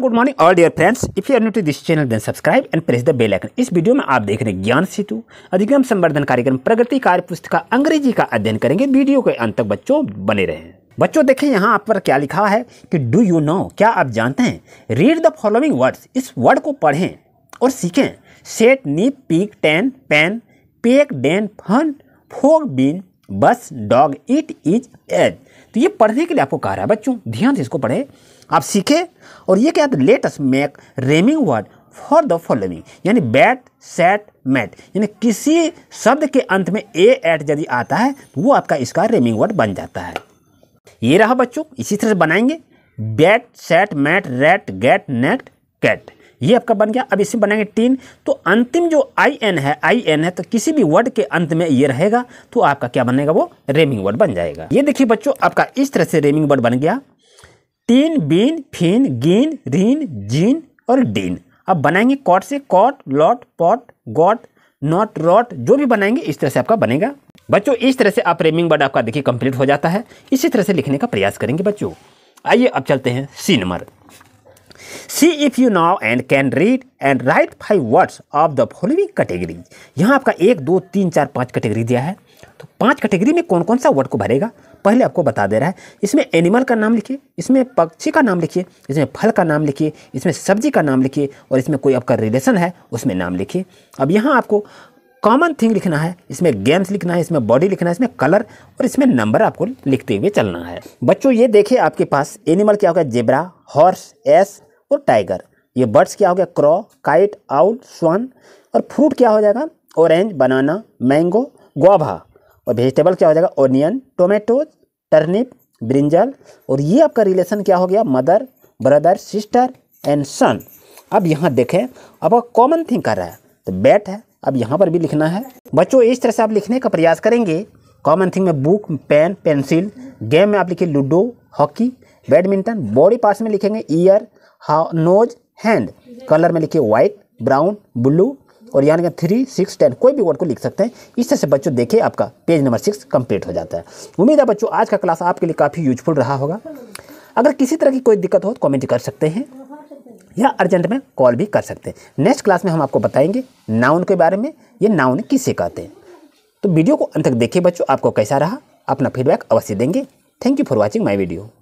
good morning all dear friends if you are to this channel then subscribe and press the bell icon इस video में आप देख रहे हैं ज्ञान सेतु अधिगम संवर्धन कार्यक्रम प्रगति कार्य पुस्तिका अंग्रेजी का अध्ययन करेंगे वीडियो के अंत तक बच्चों बने रहे बच्चों देखें यहाँ आप पर क्या लिखा है कि डू यू नो क्या आप जानते हैं रीड द फॉलोइंग वर्ड्स इस वर्ड को पढ़ें और सीखें set neap peak ten pen peck den fun folk bean bus dog it is edge तो ये पढ़ने के लिए आपको कह रहा है बच्चों ध्यान से इसको पढ़े आप सीखे और ये क्या latest make rhyming word for the following यानी बैट सेट मैट यानी किसी शब्द के अंत में ए एट यदि आता है तो वो आपका इसका रेमिंग वर्ड बन जाता है ये रहा बच्चों इसी तरह से बनाएंगे bat set mat rate get net cat ये आपका बन गया अब इसमें बनाएंगे तीन तो अंतिम जो आई एन है आई एन है तो किसी भी वर्ड के अंत में ये रहेगा तो आपका क्या बनेगा वो रेमिंग वर्ड बन जाएगा ये देखिए बच्चों आपका इस तरह से रेमिंग वर्ड बन गया teen bean fin geen reen jean और डीन अब बनाएंगे कॉट से cot lot pot got not rot जो भी बनाएंगे इस तरह से आपका बनेगा बच्चों इस तरह से आप रेमिंग वर्ड आपका देखिए कंप्लीट हो जाता है इसी तरह से लिखने का प्रयास करेंगे बच्चों आइए अब चलते हैं C number C if you know and can read and write five words of the following category यहाँ आपका एक दो तीन चार पाँच कैटेगरी दिया है तो पांच कैटेगरी में कौन कौन सा वर्ड को भरेगा पहले आपको बता दे रहा है इसमें एनिमल का नाम लिखिए इसमें पक्षी का नाम लिखिए इसमें फल का नाम लिखिए इसमें सब्जी का नाम लिखिए और इसमें कोई आपका रिलेशन है उसमें नाम लिखिए अब यहाँ आपको कॉमन थिंग लिखना है इसमें गेम्स लिखना है इसमें बॉडी लिखना है इसमें कलर और इसमें नंबर आपको लिखते हुए चलना है बच्चों ये देखिए आपके पास एनिमल क्या होगा जेबरा हॉर्स एस और टाइगर ये बर्ड्स क्या हो गया क्रॉ काइट आउट स्वान और फ्रूट क्या हो जाएगा ऑरेंज बनाना मैंगो गोभा और वेजिटेबल क्या हो जाएगा ऑनियन टोमेटो टर्निप ब्रिंजल और ये आपका रिलेशन क्या हो गया mother brother sister and son अब यहाँ देखें अब कॉमन थिंग कर रहा है तो बैट है अब यहाँ पर भी लिखना है बच्चों इस तरह से आप लिखने का प्रयास करेंगे कॉमन थिंग में बुक पेन पेंसिल गेम में आप लिखिए ludo hockey badminton body parts में लिखेंगे ईयर नोज हैंड कलर में लिखिए व्हाइट ब्राउन ब्लू और यानी कि थ्री सिक्स टेन कोई भी वर्ड को लिख सकते हैं इस तरह से बच्चों देखिए आपका पेज नंबर सिक्स कंप्लीट हो जाता है उम्मीद है बच्चों आज का क्लास आपके लिए काफ़ी यूजफुल रहा होगा अगर किसी तरह की कोई दिक्कत हो तो कमेंट कर सकते हैं या अर्जेंट में कॉल भी कर सकते हैं नेक्स्ट क्लास में हम आपको बताएंगे नाउन के बारे में ये नाउन किसे कहते हैं तो वीडियो को अंत तक देखिए बच्चों आपको कैसा रहा अपना फीडबैक अवश्य देंगे thank you for watching my video